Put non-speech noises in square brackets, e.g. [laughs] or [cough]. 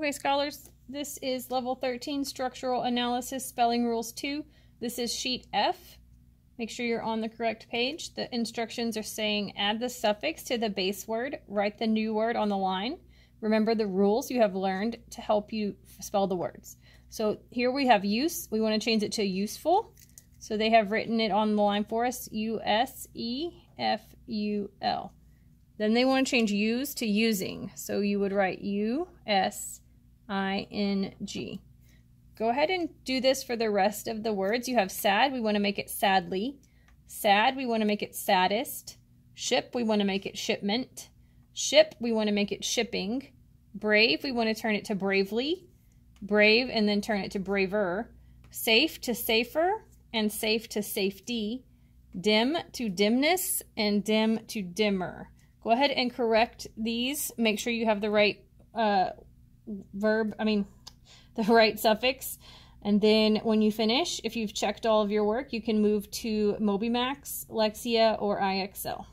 Okay, scholars, this is level 13, Structural Analysis Spelling Rules 2. This is sheet F. Make sure you're on the correct page. The instructions are saying add the suffix to the base word, write the new word on the line. Remember the rules you have learned to help you spell the words. So here we have use. We want to change it to useful. So they have written it on the line for us, U-S-E-F-U-L. Then they want to change use to using. So you would write U-S-E-F-U-L I-N-G. Go ahead and do this for the rest of the words. You have sad, we want to make it sadly. Sad, we want to make it saddest. Ship, we want to make it shipment. Ship, we want to make it shipping. Brave, we want to turn it to bravely. Brave, and then turn it to braver. Safe to safer, and safe to safety. Dim to dimness, and dim to dimmer. Go ahead and correct these. Make sure you have the right uh, verb, I mean, [laughs] the right suffix. And then when you finish, if you've checked all of your work, you can move to MobiMax, Lexia, or IXL.